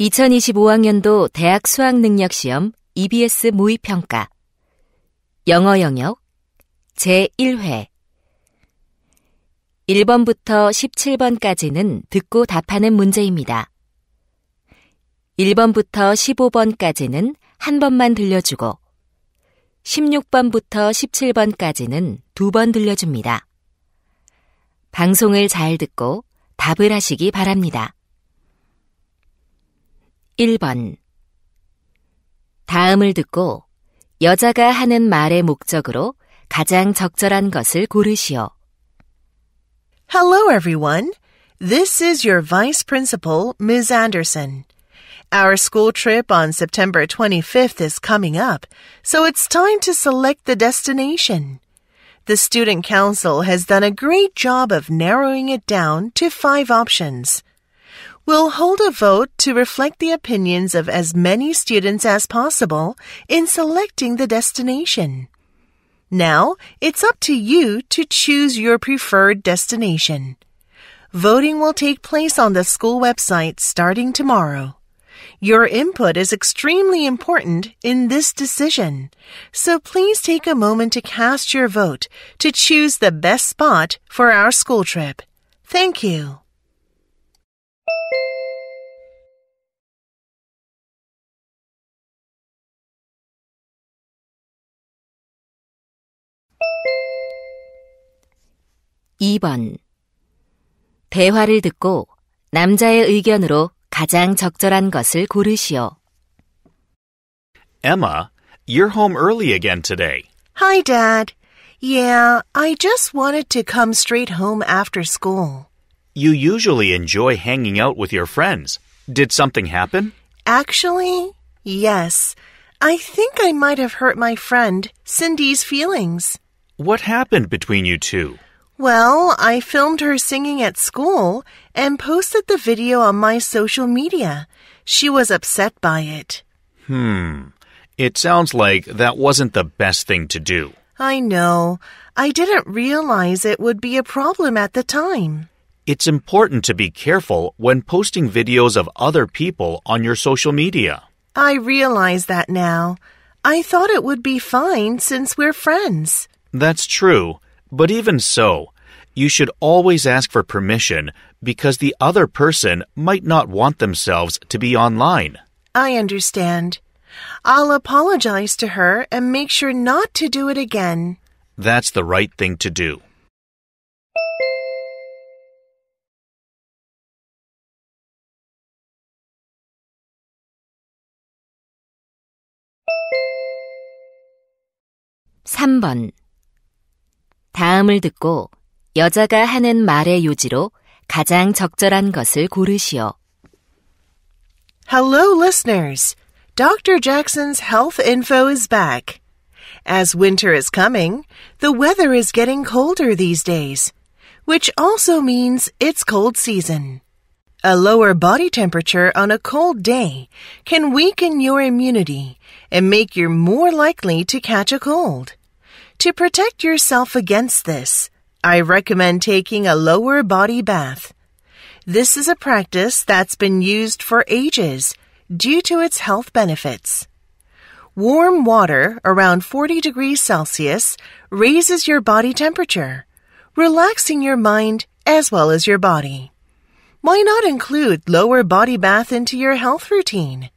2025학년도 대학 수학능력시험 EBS 모의평가 영어 영역 제1회 1번부터 17번까지는 듣고 답하는 문제입니다. 1번부터 15번까지는 한 번만 들려주고 16번부터 17번까지는 두 번 들려줍니다. 방송을 잘 듣고 답을 하시기 바랍니다. 1번 다음을 듣고 여자가 하는 말의 목적으로 가장 적절한 것을 고르시오. Hello everyone. This is your vice principal, Ms. Anderson. Our school trip on September 25th is coming up, so it's time to select the destination. The student council has done a great job of narrowing it down to five options. We'll hold a vote to reflect the opinions of as many students as possible in selecting the destination. Now, it's up to you to choose your preferred destination. Voting will take place on the school website starting tomorrow. Your input is extremely important in this decision, so please take a moment to cast your vote to choose the best spot for our school trip. Thank you. 2번. 대화를 듣고 남자의 의견으로 가장 적절한 것을 고르시오. Emma, you're home early again today. Hi, Dad. Yeah, I just wanted to come straight home after school. You usually enjoy hanging out with your friends. Did something happen? Actually, yes. I think I might have hurt my friend, Cindy's feelings. What happened between you two? Well, I filmed her singing at school and posted the video on my social media. She was upset by it. Hmm. It sounds like that wasn't the best thing to do. I know. I didn't realize it would be a problem at the time. It's important to be careful when posting videos of other people on your social media. I realize that now. I thought it would be fine since we're friends. That's true. But even so, you should always ask for permission because the other person might not want themselves to be online. I understand. I'll apologize to her and make sure not to do it again. That's the right thing to do. (3번) 다음을 듣고 여자가 하는 말의 요지로 가장 적절한 것을 고르시오. Hello, listeners. Dr. Jackson's health info is back. As winter is coming, the weather is getting colder these days, which also means it's cold season. A lower body temperature on a cold day can weaken your immunity and make you more likely to catch a cold. To protect yourself against this, I recommend taking a lower body bath. This is a practice that's been used for ages due to its health benefits. Warm water around 40 degrees Celsius raises your body temperature, relaxing your mind as well as your body. Why not include lower body bath into your health routine?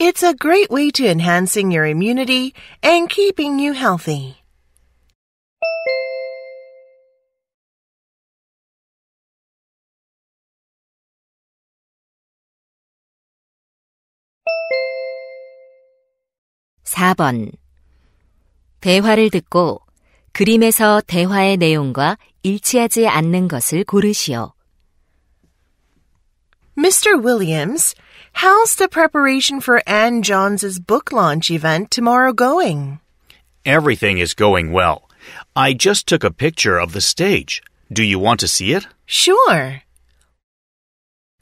It's a great way to enhancing your immunity and keeping you healthy. 4번. 대화를 듣고 그림에서 대화의 내용과 일치하지 않는 것을 고르시오. Mr. Williams, how's the preparation for Anne Johns' book launch event tomorrow going? Everything is going well. I just took a picture of the stage. Do you want to see it? Sure.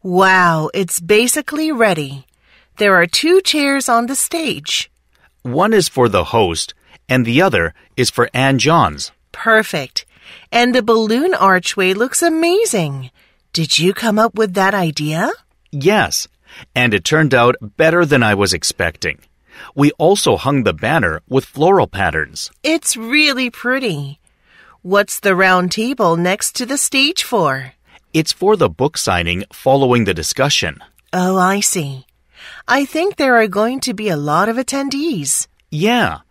Wow, it's basically ready. There are two chairs on the stage. One is for the host, and the other is for Anne Johns. Perfect. And the balloon archway looks amazing. Did you come up with that idea? Yes, and it turned out better than I was expecting. We also hung the banner with floral patterns. It's really pretty. What's the round table next to the stage for? It's for the book signing following the discussion. Oh, I see. I think there are going to be a lot of attendees. Yeah.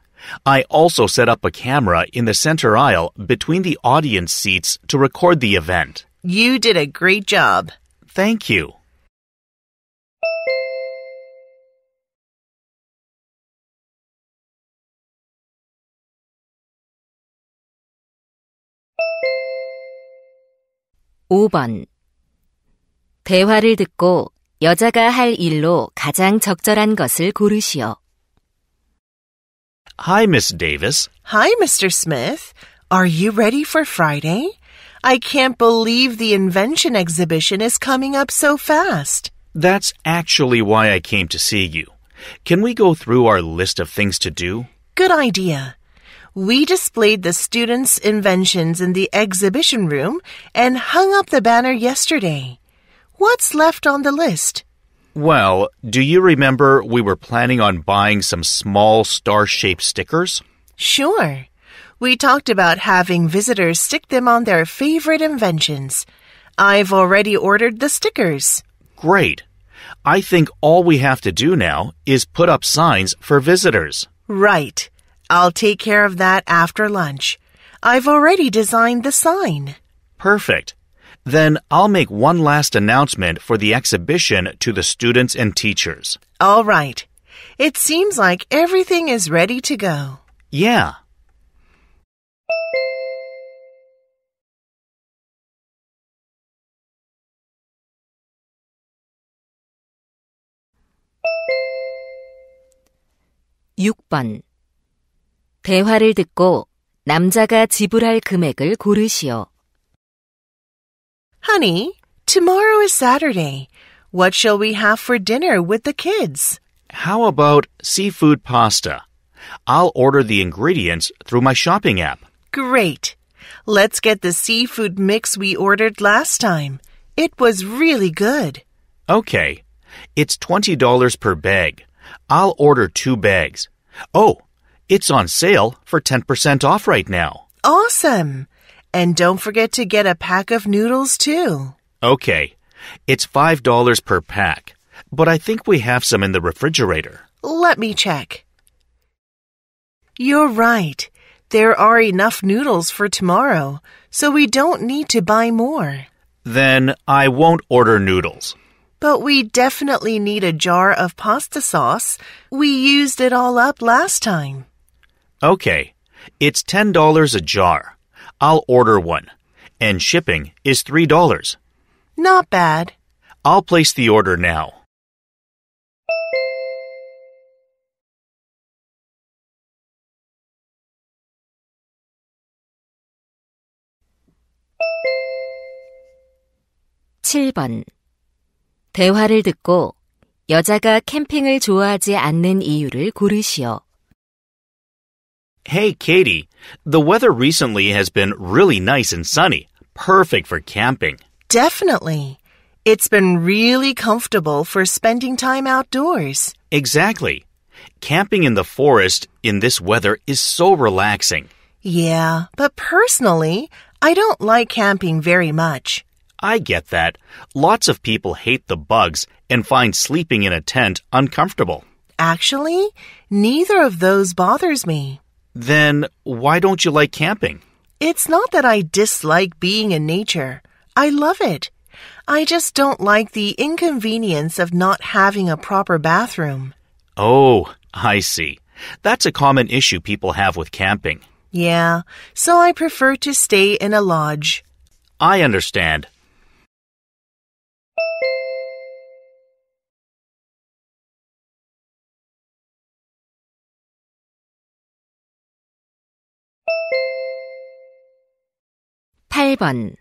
I also set up a camera in the center aisle between the audience seats to record the event. You did a great job. Thank you. (5번) 대화를 듣고 여자가 할 일로 가장 적절한 것을 고르시오. Hi, Miss Davis. Hi, Mr. Smith. Are you ready for Friday? I can't believe the invention exhibition is coming up so fast. That's actually why I came to see you. Can we go through our list of things to do? Good idea. We displayed the students' inventions in the exhibition room and hung up the banner yesterday. What's left on the list? Well, do you remember we were planning on buying some small star shaped stickers? Sure. We talked about having visitors stick them on their favorite inventions. I've already ordered the stickers. Great. I think all we have to do now is put up signs for visitors. Right. I'll take care of that after lunch. I've already designed the sign. Perfect. Then I'll make one last announcement for the exhibition to the students and teachers. All right. It seems like everything is ready to go. Yeah. (6번) 대화를 듣고 남자가 지불할 금액을 고르시오. Honey, tomorrow is Saturday. What shall we have for dinner with the kids? How about seafood pasta? I'll order the ingredients through my shopping app. Great. Let's get the seafood mix we ordered last time. It was really good. Okay. It's $20 per bag. I'll order two bags. Oh, it's on sale for 10% off right now. Awesome. And don't forget to get a pack of noodles, too. Okay. It's $5 per pack, but I think we have some in the refrigerator. Let me check. You're right. There are enough noodles for tomorrow, so we don't need to buy more. Then I won't order noodles. But we definitely need a jar of pasta sauce. We used it all up last time. Okay. It's $10 a jar. I'll order one. And shipping is $3. Not bad. I'll place the order now. (7번) 대화를 듣고 여자가 캠핑을 좋아하지 않는 이유를 고르시오. Hey, Katie, the weather recently has been really nice and sunny, perfect for camping. Definitely. It's been really comfortable for spending time outdoors. Exactly. Camping in the forest in this weather is so relaxing. Yeah, but personally, I don't like camping very much. I get that. Lots of people hate the bugs and find sleeping in a tent uncomfortable. Actually, neither of those bothers me. Then why don't you like camping? It's not that I dislike being in nature. I love it. I just don't like the inconvenience of not having a proper bathroom. Oh, I see. That's a common issue people have with camping. Yeah, so I prefer to stay in a lodge. I understand. 8번.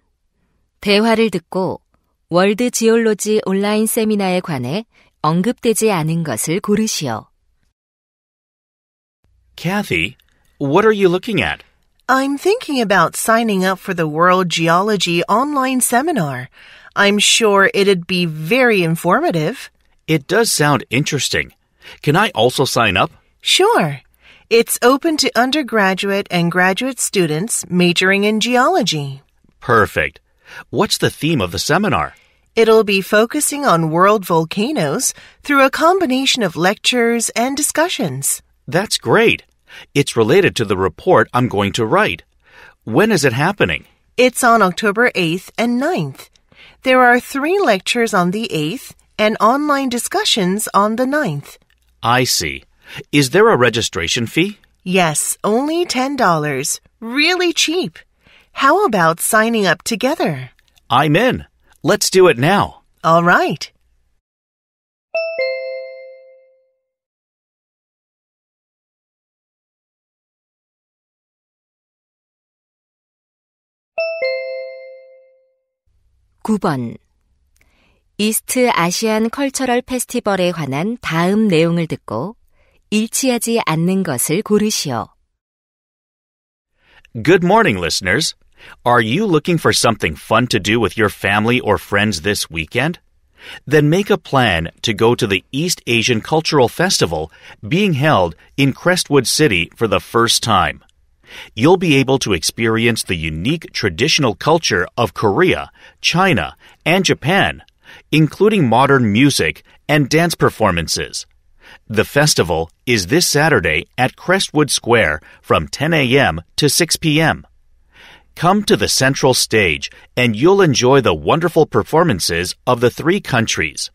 대화를 듣고 월드 지올로지 온라인 세미나에 관해 언급되지 않은 것을 고르시오. Kathy, what are you looking at? I'm thinking about signing up for the World Geology online seminar. I'm sure it'd be very informative. It does sound interesting. Can I also sign up? Sure. It's open to undergraduate and graduate students majoring in geology. Perfect. What's the theme of the seminar? It'll be focusing on world volcanoes through a combination of lectures and discussions. That's great. It's related to the report I'm going to write. When is it happening? It's on October 8th and 9th. There are three lectures on the 8th and online discussions on the 9th. I see. Is there a registration fee? Yes, only $10. Really cheap. How about signing up together? I'm in. Let's do it now. All right. (9번) 이스트 아시안 컬처럴 페스티벌에 관한 다음 내용을 듣고 일치하지 않는 것을 고르시오. Good morning, listeners. Are you looking for something fun to do with your family or friends this weekend? Then make a plan to go to the East Asian Cultural Festival being held in Crestwood City for the first time. You'll be able to experience the unique traditional culture of Korea, China, and Japan, including modern music and dance performances. The festival is this Saturday at Crestwood Square from 10 a.m. to 6 p.m. Come to the central stage and you'll enjoy the wonderful performances of the three countries.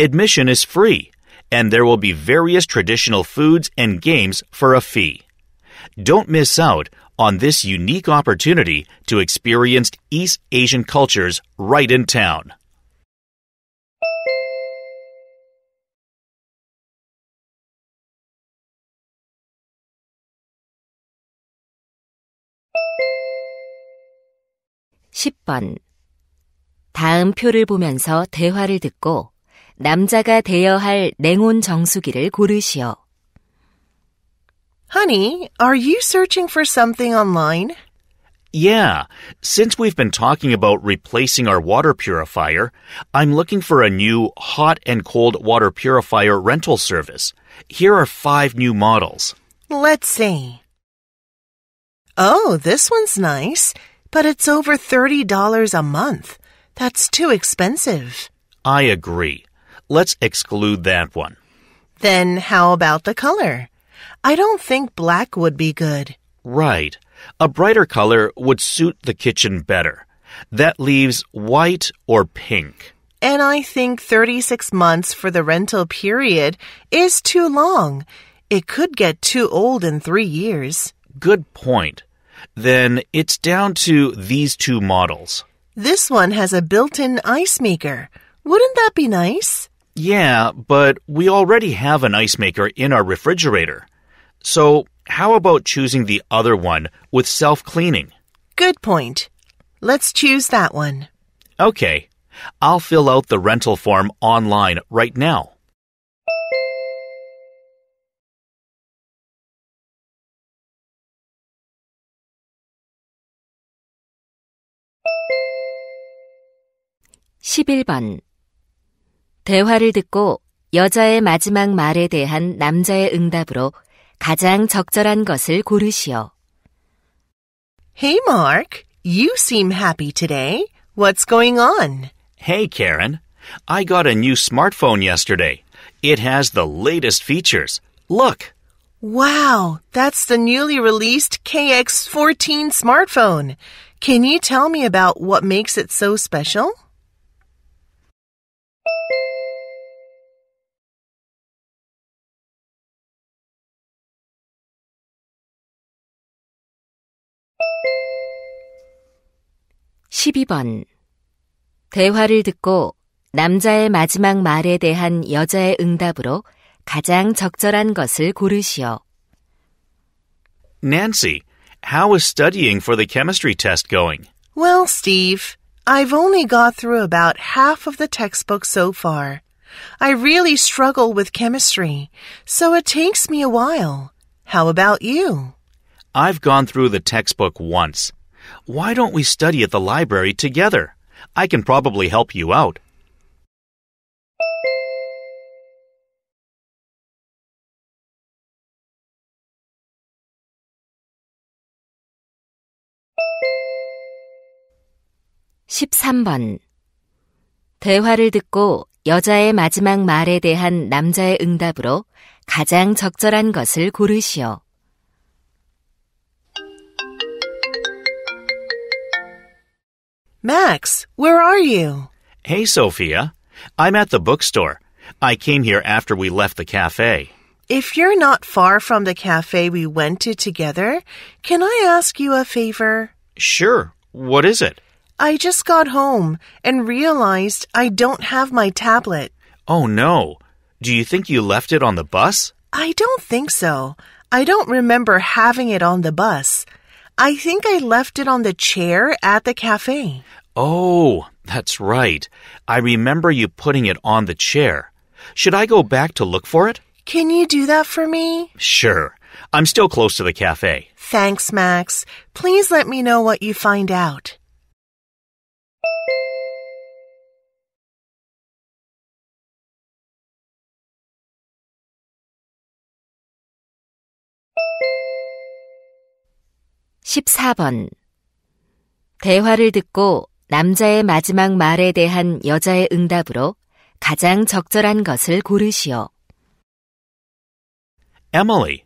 Admission is free, and there will be various traditional foods and games for a fee. Don't miss out on this unique opportunity to experience East Asian cultures right in town. 10번. 다음 표를 보면서 대화를 듣고 남자가 대여할 냉온 정수기를 고르시오. Honey, are you searching for something online? Yeah, since we've been talking about replacing our water purifier, I'm looking for a new hot and cold water purifier rental service. Here are five new models. Let's see. Oh, this one's nice. But it's over $30 a month. That's too expensive. I agree. Let's exclude that one. Then how about the color? I don't think black would be good. Right. A brighter color would suit the kitchen better. That leaves white or pink. And I think 36 months for the rental period is too long. It could get too old in three years. Good point then it's down to these two models. This one has a built in ice maker. Wouldn't that be nice? Yeah, but we already have an ice maker in our refrigerator. So, how about choosing the other one with self cleaning? Good point. Let's choose that one. Okay. I'll fill out the rental form online right now. 11번. 대화를 듣고 여자의 마지막 말에 대한 남자의 응답으로 가장 적절한 것을 고르시오. Hey, Mark. You seem happy today. What's going on? Hey, Karen. I got a new smartphone yesterday. It has the latest features. Look. Wow, that's the newly released KX14 smartphone. Can you tell me about what makes it so special? 12번. 대화를 듣고 남자의 마지막 말에 대한 여자의 응답으로 가장 적절한 것을 고르시오. Nancy, how is studying for the chemistry test going? Well, Steve, I've only got through about half of the textbook so far. I really struggle with chemistry, so it takes me a while. How about you? I've gone through the textbook once. Why don't we study at the library together? I can probably help you out. (13번) 대화를 듣고 여자의 마지막 말에 대한 남자의 응답으로 가장 적절한 것을 고르시오. Max, where are you? Hey, Sophia. I'm at the bookstore. I came here after we left the cafe. If you're not far from the cafe we went to together, can I ask you a favor? Sure. What is it? I just got home and realized I don't have my tablet. Oh, no. Do you think you left it on the bus? I don't think so. I don't remember having it on the bus. I think I left it on the chair at the cafe. Oh, that's right. I remember you putting it on the chair. Should I go back to look for it? Can you do that for me? Sure. I'm still close to the cafe. Thanks, Max. Please let me know what you find out. 14번. 대화를 듣고 남자의 마지막 말에 대한 여자의 응답으로 가장 적절한 것을 고르시오. Emily,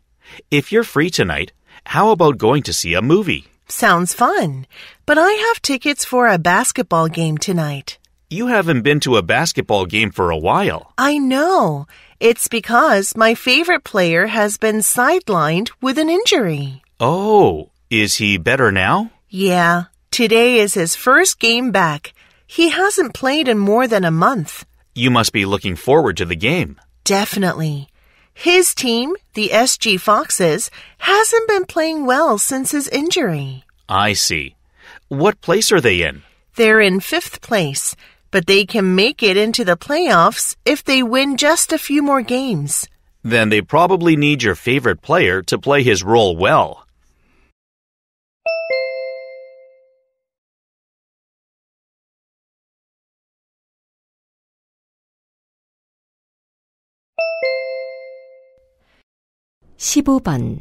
if you're free tonight, how about going to see a movie? Sounds fun, but I have tickets for a basketball game tonight. You haven't been to a basketball game for a while. I know. It's because my favorite player has been sidelined with an injury. Oh, is he better now? Yeah. Today is his first game back. He hasn't played in more than a month. You must be looking forward to the game. Definitely. His team, the SG Foxes, hasn't been playing well since his injury. I see. What place are they in? They're in fifth place, but they can make it into the playoffs if they win just a few more games. Then they probably need your favorite player to play his role well. 15번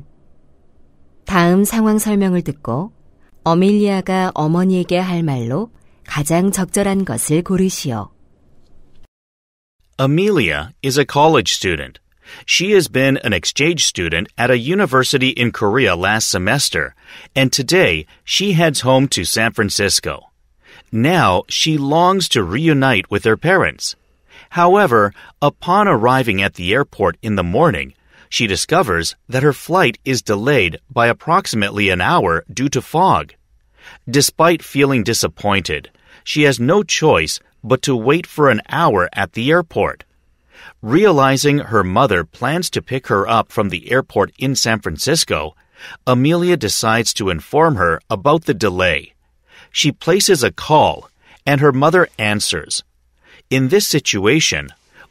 다음 상황 설명을 듣고 어밀리아가 어머니에게 할 말로 가장 적절한 것을 고르시오. Amelia is a college student. She has been an exchange student at a university in Korea last semester, and today she heads home to San Francisco. Now she longs to reunite with her parents. However, upon arriving at the airport in the morning, she discovers that her flight is delayed by approximately an hour due to fog. Despite feeling disappointed, she has no choice but to wait for an hour at the airport. Realizing her mother plans to pick her up from the airport in San Francisco, Amelia decides to inform her about the delay. She places a call, and her mother answers. In this situation,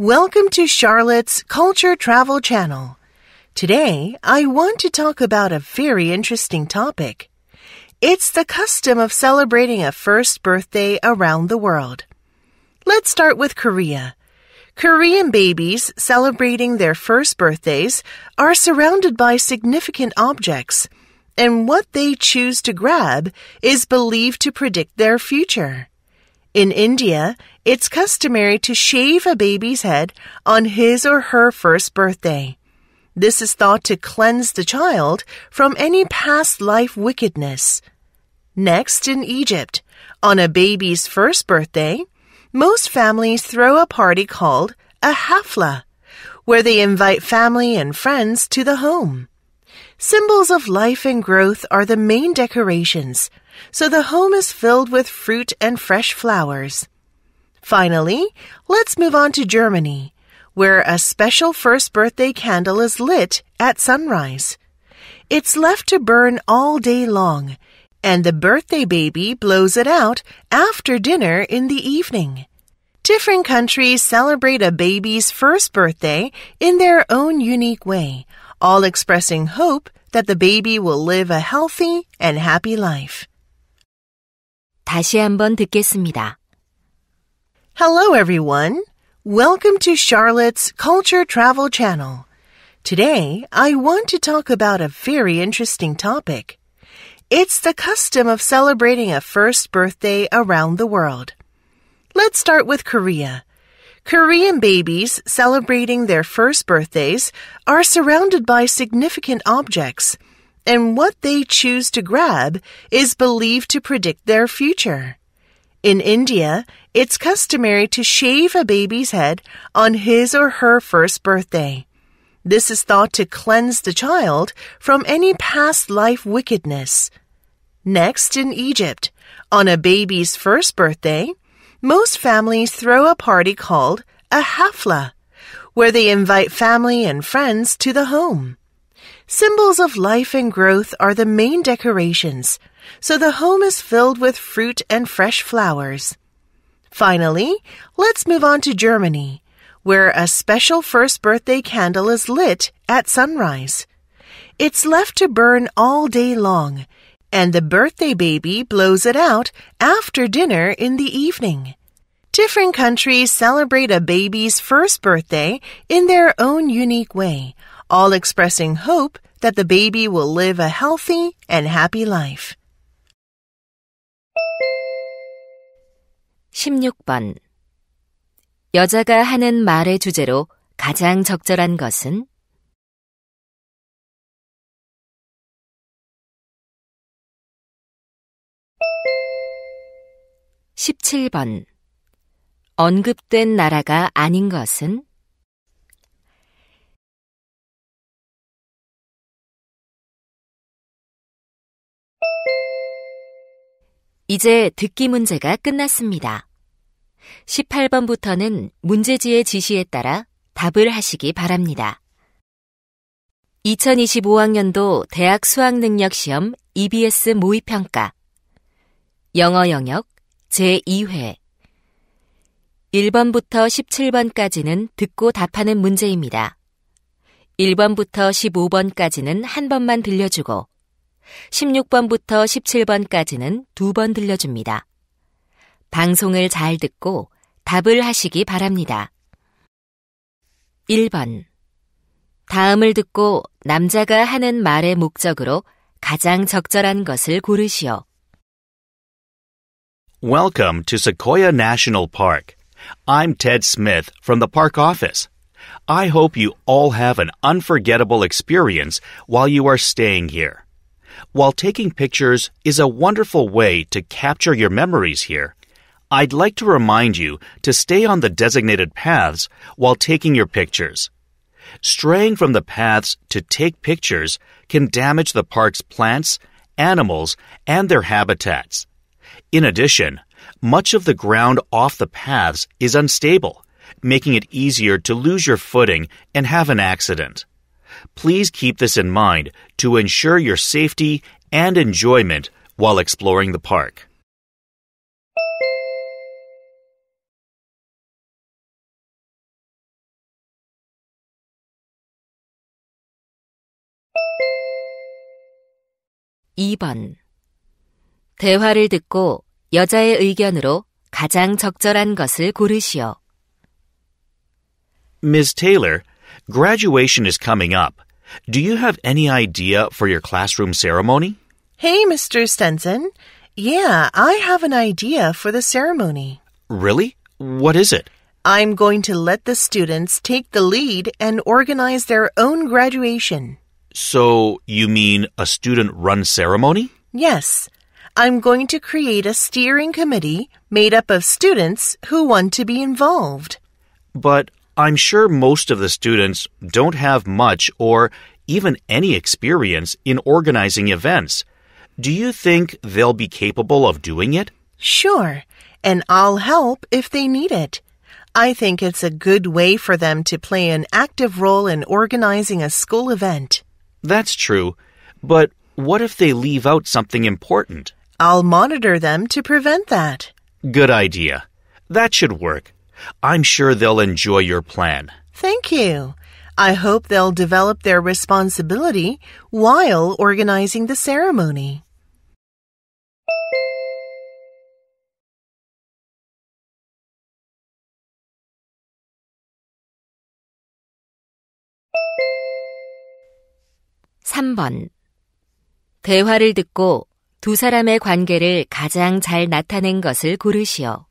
Welcome to Charlotte's Culture Travel Channel. Today, I want to talk about a very interesting topic. It's the custom of celebrating a first birthday around the world. Let's start with Korea. Korean babies celebrating their first birthdays are surrounded by significant objects, and what they choose to grab is believed to predict their future. In India, it's customary to shave a baby's head on his or her first birthday. This is thought to cleanse the child from any past life wickedness. Next, in Egypt, on a baby's first birthday, most families throw a party called a hafla, where they invite family and friends to the home. Symbols of life and growth are the main decorations so the home is filled with fruit and fresh flowers. Finally, let's move on to Germany, where a special first birthday candle is lit at sunrise. It's left to burn all day long, and the birthday baby blows it out after dinner in the evening. Different countries celebrate a baby's first birthday in their own unique way, all expressing hope that the baby will live a healthy and happy life. 다시 한번 듣겠습니다. Hello everyone. Welcome to Charlotte's Culture Travel Channel. Today, I want to talk about a very interesting topic. It's the custom of celebrating a first birthday around the world. Let's start with Korea. Korean babies celebrating their first birthdays are surrounded by significant objects and what they choose to grab is believed to predict their future. In India, it's customary to shave a baby's head on his or her first birthday. This is thought to cleanse the child from any past life wickedness. Next, in Egypt, on a baby's first birthday, most families throw a party called a hafla, where they invite family and friends to the home. Symbols of life and growth are the main decorations, so the home is filled with fruit and fresh flowers. Finally, let's move on to Germany, where a special first birthday candle is lit at sunrise. It's left to burn all day long, and the birthday baby blows it out after dinner in the evening. Different countries celebrate a baby's first birthday in their own unique way, all expressing hope that the baby will live a healthy and happy life. 16번 여자가 하는 말의 주제로 가장 적절한 것은 (17번) 언급된 나라가 아닌 것은 이제 듣기 문제가 끝났습니다. 18번부터는 문제지의 지시에 따라 답을 하시기 바랍니다. 2025학년도 대학 수학능력시험 EBS 모의평가 영어 영역 제2회 1번부터 17번까지는 듣고 답하는 문제입니다. 1번부터 15번까지는 한 번만 들려주고 16번부터 17번까지는 두 번 들려줍니다. 방송을 잘 듣고 답을 하시기 바랍니다. 1번. 다음을 듣고 남자가 하는 말의 목적으로 가장 적절한 것을 고르시오. Welcome to Sequoia National Park. I'm Ted Smith from the park office. I hope you all have an unforgettable experience while you are staying here. while taking pictures is a wonderful way to capture your memories here. I'd like to remind you to stay on the designated paths while taking your pictures. Straying from the paths to take pictures can damage the park's plants, animals, and their habitats. In addition, much of the ground off the paths is unstable, making it easier to lose your footing and have an accident. Please keep this in mind to ensure your safety and enjoyment while exploring the park. (2번) 대화를 듣고 여자의 의견으로 가장 적절한 것을 고르시오. Miss Taylor Graduation is coming up. Do you have any idea for your classroom ceremony? Hey, Mr. Stenson. Yeah, I have an idea for the ceremony. Really? What is it? I'm going to let the students take the lead and organize their own graduation. So, you mean a student run ceremony? Yes. I'm going to create a steering committee made up of students who want to be involved. But I'm sure most of the students don't have much or even any experience in organizing events. Do you think they'll be capable of doing it? Sure, and I'll help if they need it. I think it's a good way for them to play an active role in organizing a school event. That's true, but what if they leave out something important? I'll monitor them to prevent that. Good idea. That should work. I'm sure they'll enjoy your plan. Thank you. I hope they'll develop their responsibility while organizing the ceremony. (3번) 대화를 듣고 두 사람의 관계를 가장 잘 나타낸 것을 고르시오.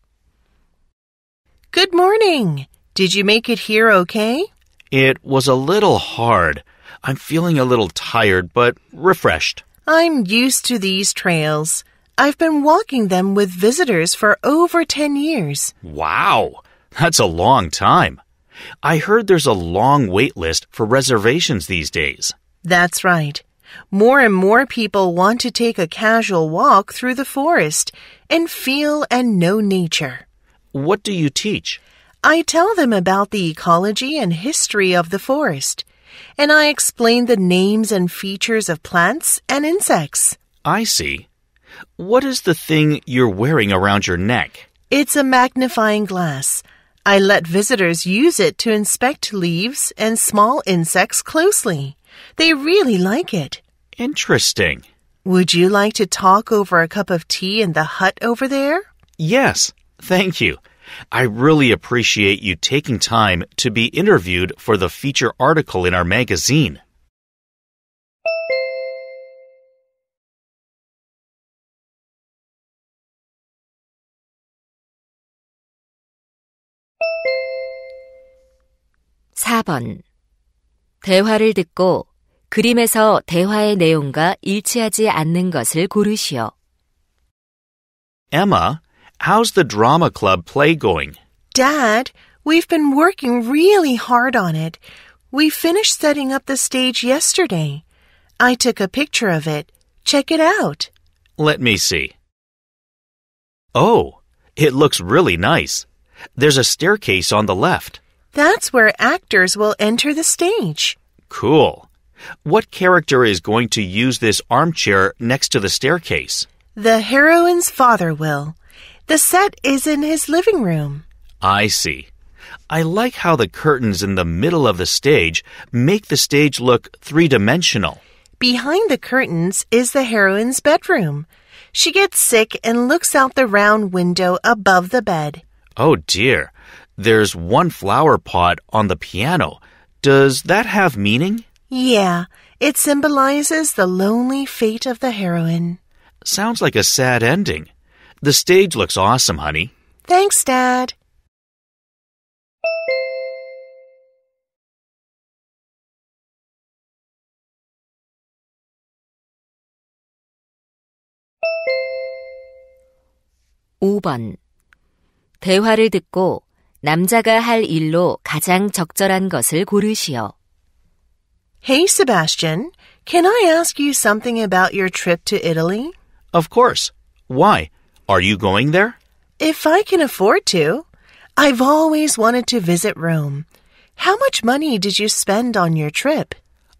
Good morning. Did you make it here okay? It was a little hard. I'm feeling a little tired, but refreshed. I'm used to these trails. I've been walking them with visitors for over 10 years. Wow, that's a long time. I heard there's a long wait list for reservations these days. That's right. More and more people want to take a casual walk through the forest and feel and know nature. What do you teach? I tell them about the ecology and history of the forest, and I explain the names and features of plants and insects. I see. What is the thing you're wearing around your neck? It's a magnifying glass. I let visitors use it to inspect leaves and small insects closely. They really like it. Interesting. Would you like to talk over a cup of tea in the hut over there? Yes. Thank you. I really appreciate you taking time to be interviewed for the feature article in our magazine. (4번) 대화를 듣고 그림에서 대화의 내용과 일치하지 않는 것을 고르시오. Emma How's the drama club play going? Dad, we've been working really hard on it. We finished setting up the stage yesterday. I took a picture of it. Check it out. Let me see. Oh, it looks really nice. There's a staircase on the left. That's where actors will enter the stage. Cool. What character is going to use this armchair next to the staircase? The heroine's father will. The set is in his living room. I see. I like how the curtains in the middle of the stage make the stage look three dimensional. Behind the curtains is the heroine's bedroom. She gets sick and looks out the round window above the bed. Oh dear. There's one flower pot on the piano. Does that have meaning? Yeah, it symbolizes the lonely fate of the heroine. Sounds like a sad ending. The stage looks awesome, honey. Thanks, Dad. (5번) 대화를 듣고 남자가 할 일로 가장 적절한 것을 고르시오. Hey, Sebastian. Can I ask you something about your trip to Italy? Of course. Why? Are you going there? If I can afford to. I've always wanted to visit Rome. How much money did you spend on your trip?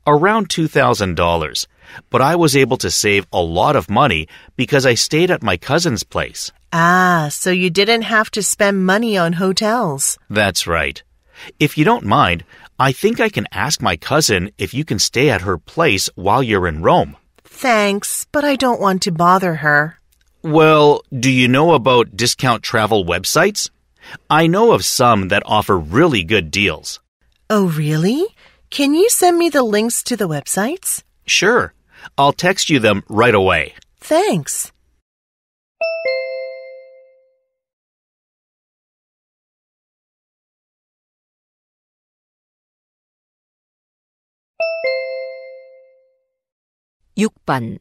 Around $2,000, but I was able to save a lot of money because I stayed at my cousin's place. Ah, so you didn't have to spend money on hotels. That's right. If you don't mind, I think I can ask my cousin if you can stay at her place while you're in Rome. Thanks, but I don't want to bother her. Well, do you know about discount travel websites? I know of some that offer really good deals. Oh, really? Can you send me the links to the websites? Sure. I'll text you them right away. Thanks. (6번)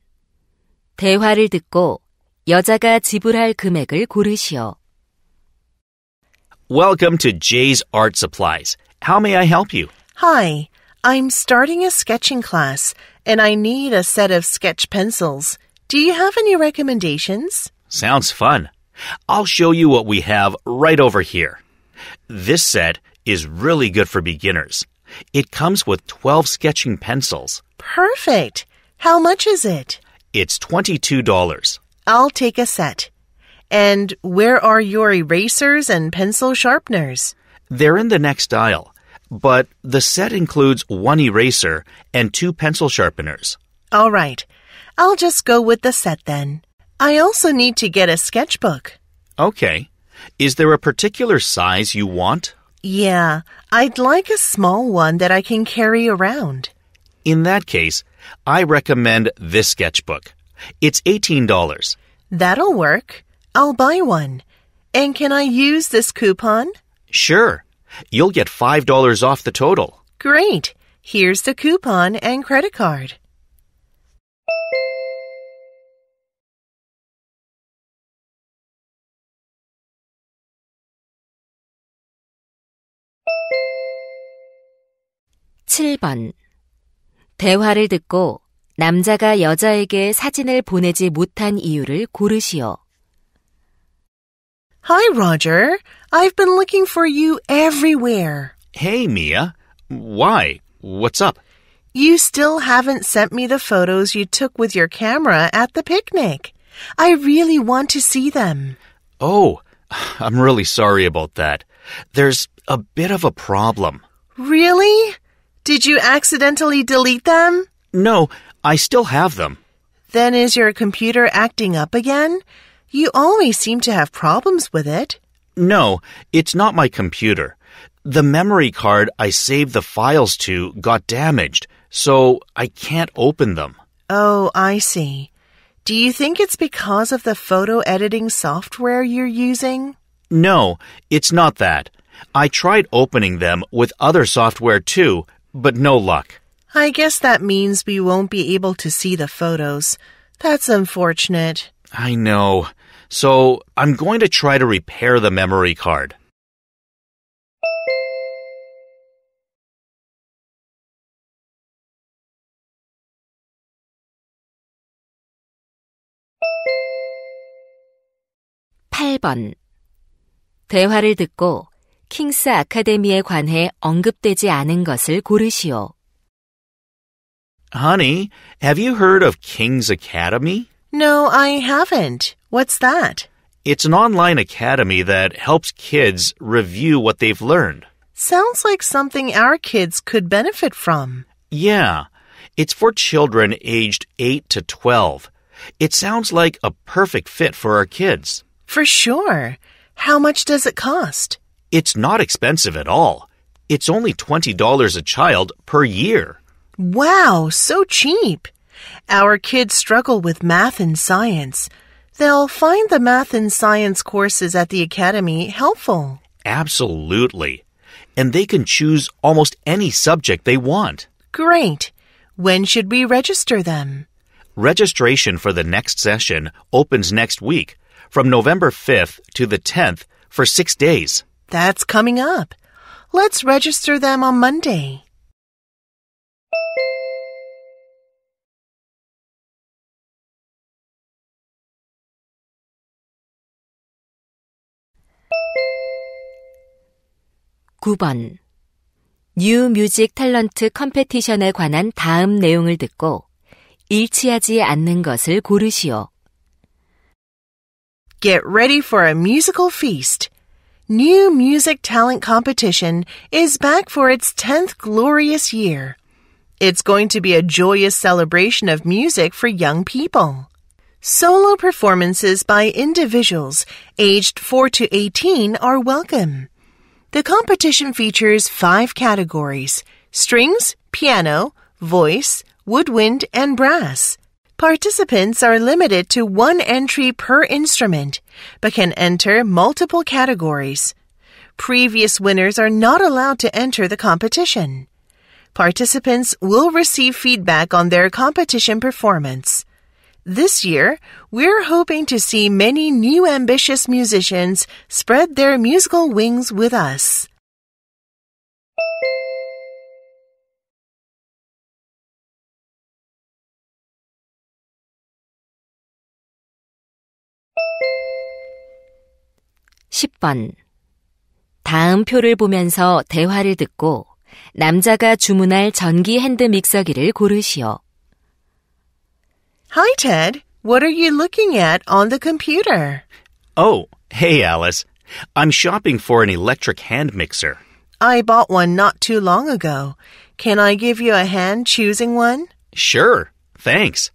대화를 듣고 여자가 지불할 금액을 고르시오. Welcome to Jay's Art Supplies. How may I help you? Hi, I'm starting a sketching class and I need a set of sketch pencils. Do you have any recommendations? Sounds fun. I'll show you what we have right over here. This set is really good for beginners. It comes with 12 sketching pencils. Perfect. How much is it? It's $22. I'll take a set. And where are your erasers and pencil sharpeners? They're in the next aisle, but the set includes one eraser and two pencil sharpeners. All right. I'll just go with the set then. I also need to get a sketchbook. Okay. Is there a particular size you want? Yeah, I'd like a small one that I can carry around. In that case, I recommend this sketchbook. It's $18. That'll work. I'll buy one. And can I use this coupon? Sure. You'll get $5 off the total. Great. Here's the coupon and credit card. (7번) 대화를 듣고 남자가 여자에게 사진을 보내지 못한 이유를 고르시오. Hi, Roger. I've been looking for you everywhere. Hey, Mia. Why? What's up? You still haven't sent me the photos you took with your camera at the picnic. I really want to see them. Oh, I'm really sorry about that. There's a bit of a problem. Really? Did you accidentally delete them? No, I still have them. Then is your computer acting up again? You always seem to have problems with it. No, it's not my computer. The memory card I saved the files to got damaged, so I can't open them. Oh, I see. Do you think it's because of the photo editing software you're using? No, it's not that. I tried opening them with other software too, but no luck. I guess that means we won't be able to see the photos. That's unfortunate. I know. So I'm going to try to repair the memory card. (8번) 대화를 듣고 킹스 아카데미에 관해 언급되지 않은 것을 고르시오. Honey, have you heard of King's Academy? No, I haven't. What's that? It's an online academy that helps kids review what they've learned. Sounds like something our kids could benefit from. Yeah. It's for children aged 8 to 12. It sounds like a perfect fit for our kids. For sure. How much does it cost? It's not expensive at all. It's only $20 a child per year. Wow, so cheap! Our kids struggle with math and science. They'll find the math and science courses at the academy helpful. Absolutely. And they can choose almost any subject they want. Great. When should we register them? Registration for the next session opens next week from November 5th to the 10th for six days. That's coming up. Let's register them on Monday. 9번. 뉴 뮤직 탤런트 컴페티션에 관한 다음 내용을 듣고 일치하지 않는 것을 고르시오. Get ready for a musical feast. New Music Talent Competition is back for its 10th glorious year. It's going to be a joyous celebration of music for young people. Solo performances by individuals aged 4 to 18 are welcome. The competition features five categories strings, piano, voice, woodwind, and brass. Participants are limited to one entry per instrument, but can enter multiple categories. Previous winners are not allowed to enter the competition. Participants will receive feedback on their competition performance. This year, we're hoping to see many new ambitious musicians spread their musical wings with us. (10번) 다음 표를 보면서 대화를 듣고 남자가 주문할 전기 핸드 믹서기를 고르시오. Hi, Ted. What are you looking at on the computer? Oh, hey, Alice. I'm shopping for an electric hand mixer. I bought one not too long ago. Can I give you a hand choosing one? Sure, thanks.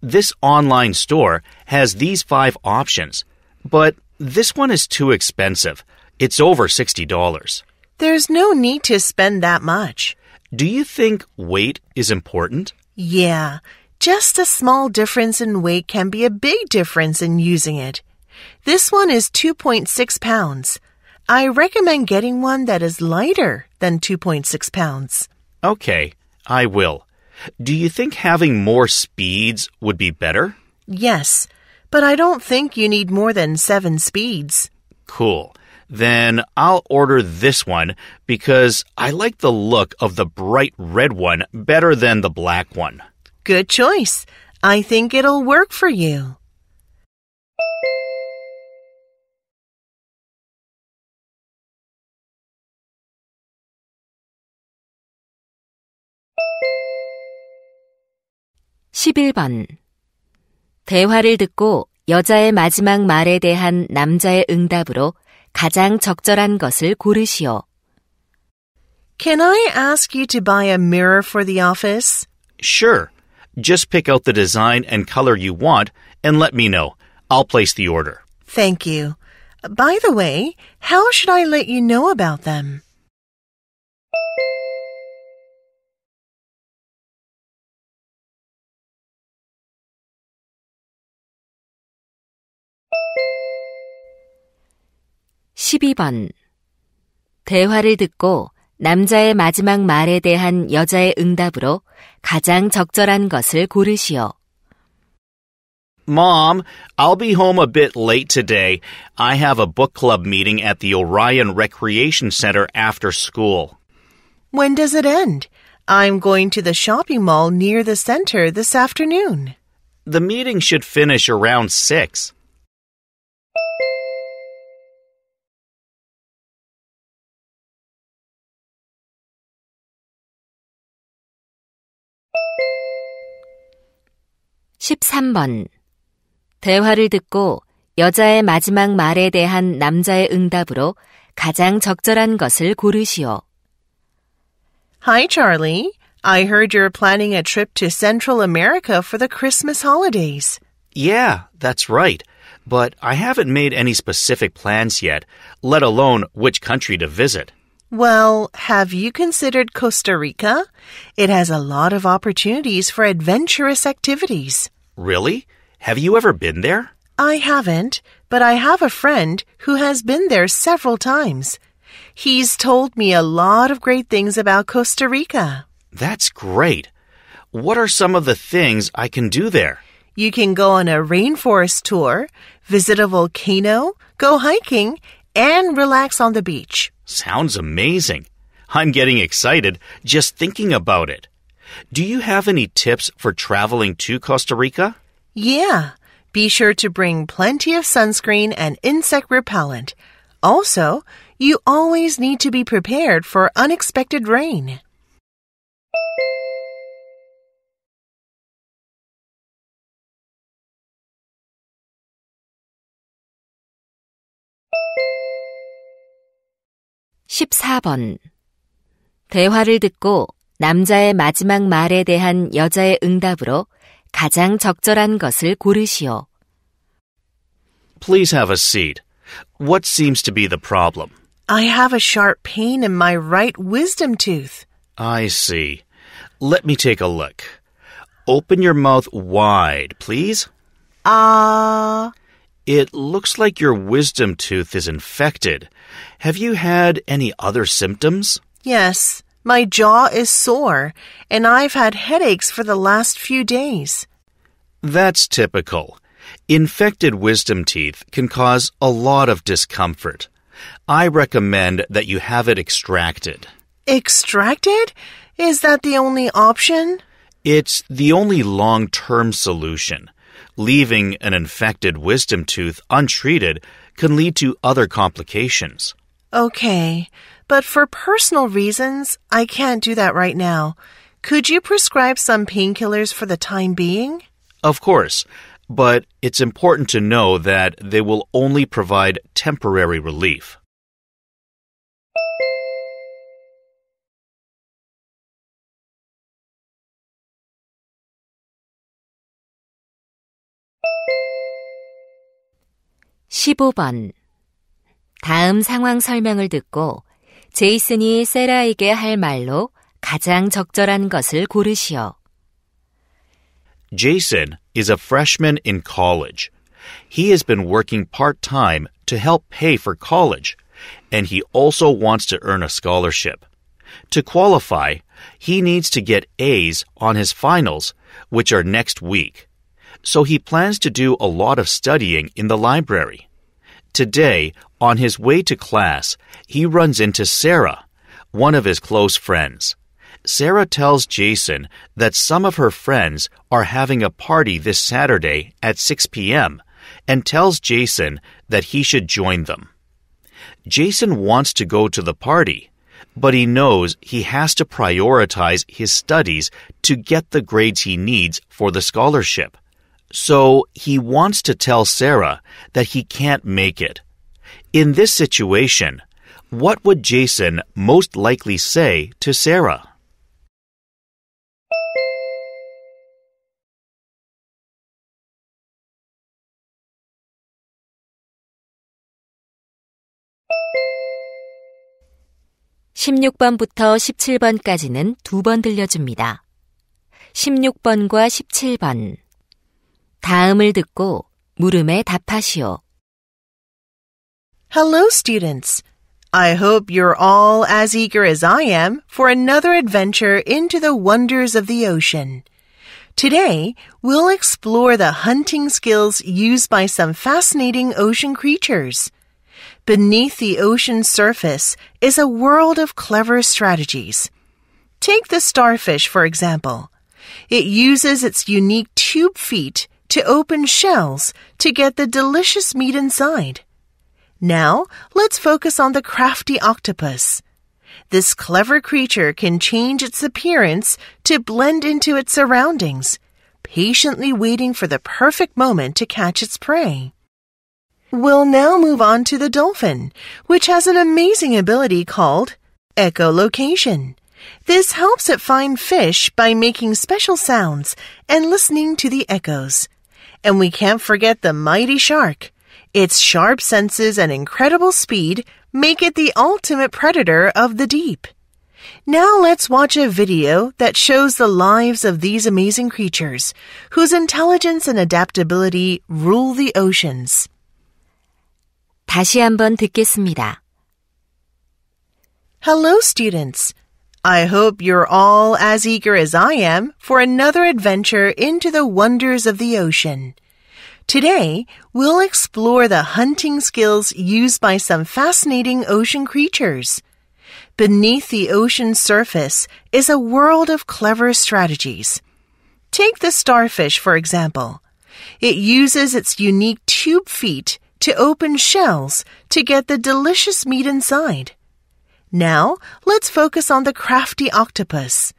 This online store has these five options, but this one is too expensive. It's over $60. There's no need to spend that much. Do you think weight is important? Yeah, just a small difference in weight can be a big difference in using it. This one is 2.6 pounds. I recommend getting one that is lighter than 2.6 pounds. Okay, I will. Do you think having more speeds would be better? Yes, but I don't think you need more than seven speeds. Cool. Then I'll order this one because I like the look of the bright red one better than the black one. Good choice. I think it'll work for you. (11번) 대화를 듣고 여자의 마지막 말에 대한 남자의 응답으로 가장 적절한 것을 고르시오. Can I ask you to buy a mirror for the office? Sure. Just pick out the design and color you want and let me know. I'll place the order. Thank you. By the way, how should I let you know about them? (12번) 대화를 듣고 남자의 마지막 말에 대한 여자의 응답으로 가장 적절한 것을 고르시오. Mom, I'll be home a bit late today. I have a book club meeting at the Orion Recreation Center after school. When does it end? I'm going to the shopping mall near the center this afternoon. The meeting should finish around 6. 13번. 대화를 듣고 여자의 마지막 말에 대한 남자의 응답으로 가장 적절한 것을 고르시오. Hi, Charlie. I heard you're planning a trip to Central America for the Christmas holidays. Yeah, that's right. But I haven't made any specific plans yet, let alone which country to visit. Well, have you considered Costa Rica? It has a lot of opportunities for adventurous activities. Really? Have you ever been there? I haven't, but I have a friend who has been there several times. He's told me a lot of great things about Costa Rica. That's great. What are some of the things I can do there? You can go on a rainforest tour, visit a volcano, go hiking, and relax on the beach. Sounds amazing. I'm getting excited just thinking about it. Do you have any tips for traveling to Costa Rica? Yeah. Be sure to bring plenty of sunscreen and insect repellent. Also, you always need to be prepared for unexpected rain. 14번. 대화를 듣고 남자의 마지막 말에 대한 여자의 응답으로 가장 적절한 것을 고르시오. Please have a seat. What seems to be the problem? I have a sharp pain in my right wisdom tooth. I see. Let me take a look. Open your mouth wide, please. Ah. Uh... It looks like your wisdom tooth is infected. Have you had any other symptoms? Yes. My jaw is sore, and I've had headaches for the last few days. That's typical. Infected wisdom teeth can cause a lot of discomfort. I recommend that you have it extracted. Extracted? Is that the only option? It's the only long term solution. Leaving an infected wisdom tooth untreated can lead to other complications. Okay, but for personal reasons, I can't do that right now. Could you prescribe some painkillers for the time being? Of course, but it's important to know that they will only provide temporary relief. 15번. 다음 상황 설명을 듣고 제이슨이 세라에게 할 말로 가장 적절한 것을 고르시오. Jason is a freshman in college. He has been working part time to help pay for college, and he also wants to earn a scholarship. To qualify, he needs to get A's on his finals, which are next week so he plans to do a lot of studying in the library. Today, on his way to class, he runs into Sarah, one of his close friends. Sarah tells Jason that some of her friends are having a party this Saturday at 6 p.m. and tells Jason that he should join them. Jason wants to go to the party, but he knows he has to prioritize his studies to get the grades he needs for the scholarship. So he wants to tell Sarah that he can't make it. In this situation, what would Jason most likely say to Sarah? (16번부터 17번까지는 두 번 들려줍니다. 16번과 17번) 다음을 듣고 물음에 답하시오. Hello, students. I hope you're all as eager as I am for another adventure into the wonders of the ocean. Today, we'll explore the hunting skills used by some fascinating ocean creatures. Beneath the ocean surface is a world of clever strategies. Take the starfish, for example. It uses its unique tube feet to open shells to get the delicious meat inside. Now, let's focus on the crafty octopus. This clever creature can change its appearance to blend into its surroundings, patiently waiting for the perfect moment to catch its prey. We'll now move on to the dolphin, which has an amazing ability called echolocation. This helps it find fish by making special sounds and listening to the echoes. And we can't forget the mighty shark. Its sharp senses and incredible speed make it the ultimate predator of the deep. Now let's watch a video that shows the lives of these amazing creatures, whose intelligence and adaptability rule the oceans. 다시 한번 듣겠습니다. Hello, students. I hope you're all as eager as I am for another adventure into the wonders of the ocean. Today, we'll explore the hunting skills used by some fascinating ocean creatures. Beneath the ocean surface is a world of clever strategies. Take the starfish, for example. It uses its unique tube feet to open shells to get the delicious meat inside. Now, let's focus on the crafty octopus.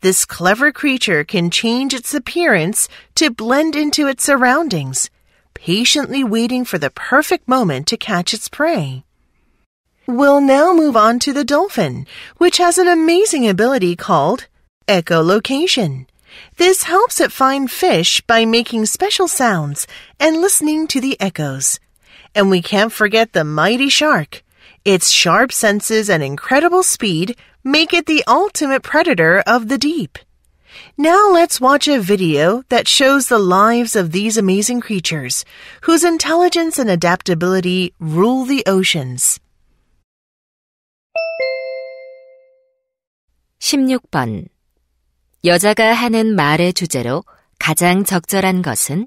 This clever creature can change its appearance to blend into its surroundings, patiently waiting for the perfect moment to catch its prey. We'll now move on to the dolphin, which has an amazing ability called echolocation. This helps it find fish by making special sounds and listening to the echoes. And we can't forget the mighty shark its sharp senses and incredible speed make it the ultimate predator of the deep. Now let's watch a video that shows the lives of these amazing creatures, whose intelligence and adaptability rule the oceans. 16번 여자가 하는 말의 주제로 가장 적절한 것은